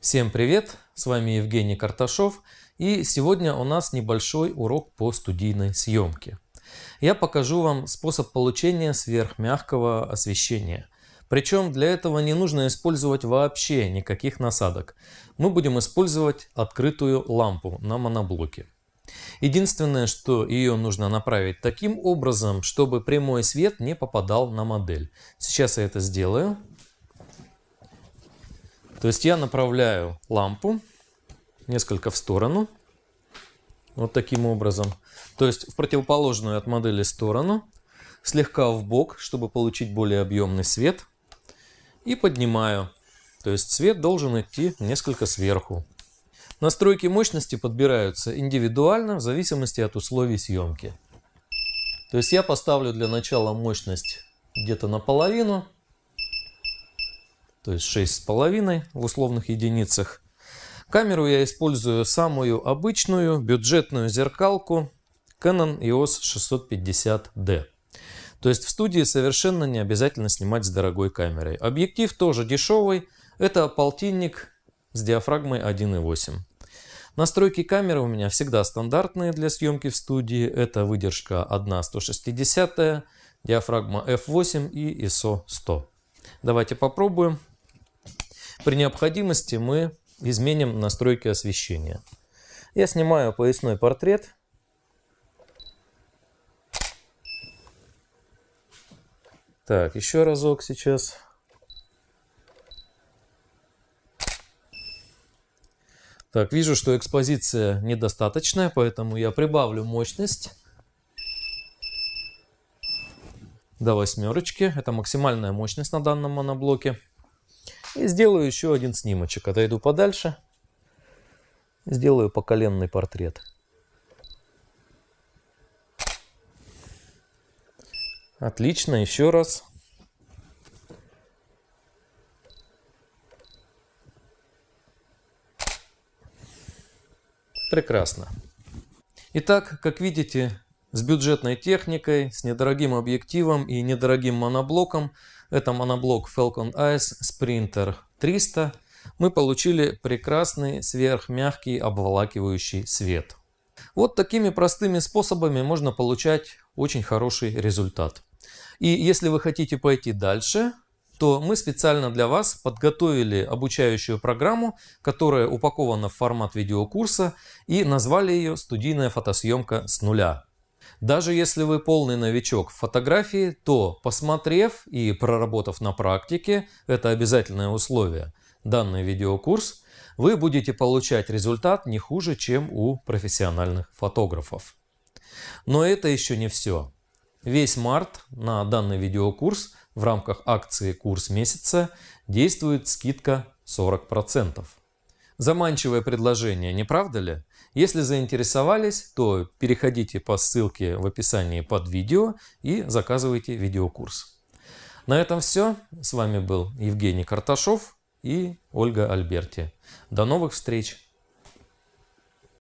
Всем привет! С вами Евгений Карташов и сегодня у нас небольшой урок по студийной съемке. Я покажу вам способ получения сверхмягкого освещения. Причем для этого не нужно использовать вообще никаких насадок. Мы будем использовать открытую лампу на моноблоке. Единственное, что ее нужно направить таким образом, чтобы прямой свет не попадал на модель. Сейчас я это сделаю. То есть я направляю лампу несколько в сторону, вот таким образом. То есть в противоположную от модели сторону, слегка в бок, чтобы получить более объемный свет, и поднимаю. То есть свет должен идти несколько сверху. Настройки мощности подбираются индивидуально в зависимости от условий съемки. То есть я поставлю для начала мощность где-то наполовину, то есть 6,5 в условных единицах. Камеру я использую самую обычную бюджетную зеркалку Canon EOS 650D. То есть в студии совершенно не обязательно снимать с дорогой камерой. Объектив тоже дешевый, это полтинник с диафрагмой 1.8. Настройки камеры у меня всегда стандартные для съемки в студии. Это выдержка 1 160, диафрагма f8 и ISO 100. Давайте попробуем. При необходимости мы изменим настройки освещения. Я снимаю поясной портрет. Так, еще разок сейчас. Так, вижу, что экспозиция недостаточная, поэтому я прибавлю мощность до восьмерочки. Это максимальная мощность на данном моноблоке. И сделаю еще один снимочек. Отойду подальше. Сделаю поколенный портрет. Отлично, еще раз. Прекрасно. Итак, как видите, с бюджетной техникой, с недорогим объективом и недорогим моноблоком, это моноблок Falcon Eyes Sprinter 300, мы получили прекрасный сверхмягкий обволакивающий свет. Вот такими простыми способами можно получать очень хороший результат. И если вы хотите пойти дальше, то мы специально для вас подготовили обучающую программу, которая упакована в формат видеокурса и назвали ее «Студийная фотосъемка с нуля». Даже если вы полный новичок в фотографии, то, посмотрев и проработав на практике, это обязательное условие, данный видеокурс, вы будете получать результат не хуже, чем у профессиональных фотографов. Но это еще не все. Весь март на данный видеокурс в рамках акции «Курс месяца» действует скидка 40%. Заманчивое предложение, не правда ли? Если заинтересовались, то переходите по ссылке в описании под видео и заказывайте видеокурс. На этом все. С вами был Евгений Карташов и Ольга Альберти. До новых встреч!